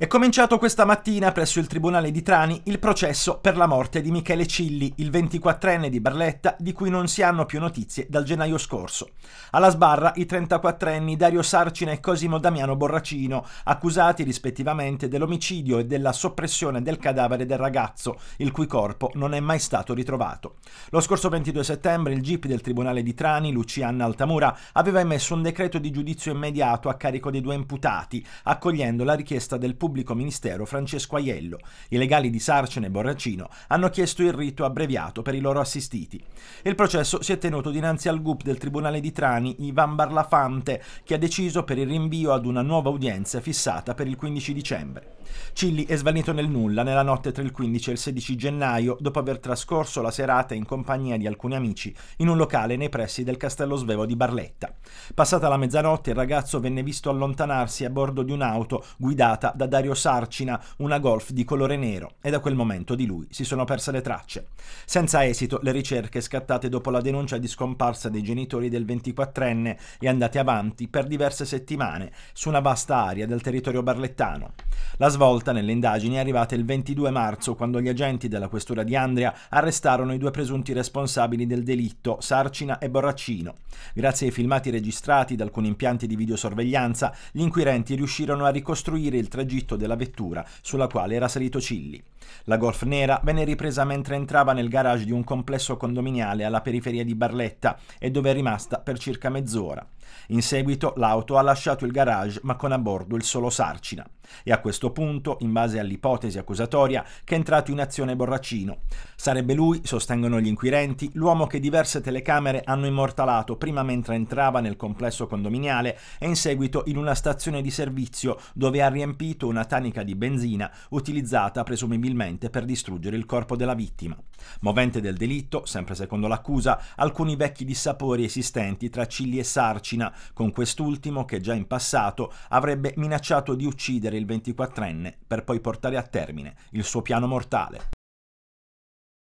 È cominciato questa mattina presso il Tribunale di Trani il processo per la morte di Michele Cilli, il 24enne di Barletta, di cui non si hanno più notizie dal gennaio scorso. Alla sbarra i 34enni Dario Sarcina e Cosimo Damiano Borracino, accusati rispettivamente dell'omicidio e della soppressione del cadavere del ragazzo, il cui corpo non è mai stato ritrovato. Lo scorso 22 settembre il GIP del Tribunale di Trani, Luciana Altamura, aveva emesso un decreto di giudizio immediato a carico dei due imputati, accogliendo la richiesta del pubblico pubblico ministero Francesco Aiello. I legali di Sarcene e Borracino hanno chiesto il rito abbreviato per i loro assistiti. Il processo si è tenuto dinanzi al GUP del Tribunale di Trani, Ivan Barlafante, che ha deciso per il rinvio ad una nuova udienza fissata per il 15 dicembre. Cilli è svanito nel nulla nella notte tra il 15 e il 16 gennaio, dopo aver trascorso la serata in compagnia di alcuni amici in un locale nei pressi del Castello Svevo di Barletta. Passata la mezzanotte, il ragazzo venne visto allontanarsi a bordo di un'auto guidata da Dario Dario Sarcina una golf di colore nero e da quel momento di lui si sono perse le tracce. Senza esito le ricerche scattate dopo la denuncia di scomparsa dei genitori del 24enne e andate avanti per diverse settimane su una vasta area del territorio barlettano. La svolta nelle indagini è arrivata il 22 marzo quando gli agenti della questura di Andria arrestarono i due presunti responsabili del delitto, Sarcina e Borraccino. Grazie ai filmati registrati da alcuni impianti di videosorveglianza, gli inquirenti riuscirono a ricostruire il tragitto soffitto della vettura sulla quale era salito Cilli. La golf nera venne ripresa mentre entrava nel garage di un complesso condominiale alla periferia di Barletta e dove è rimasta per circa mezz'ora. In seguito l'auto ha lasciato il garage ma con a bordo il solo Sarcina. E a questo punto, in base all'ipotesi accusatoria, che è entrato in azione Borracino. Sarebbe lui, sostengono gli inquirenti, l'uomo che diverse telecamere hanno immortalato prima mentre entrava nel complesso condominiale e in seguito in una stazione di servizio dove ha riempito una tanica di benzina utilizzata presumibilmente per distruggere il corpo della vittima. Movente del delitto, sempre secondo l'accusa, alcuni vecchi dissapori esistenti tra Cilli e Sarcina Cina, con quest'ultimo che già in passato avrebbe minacciato di uccidere il 24enne per poi portare a termine il suo piano mortale.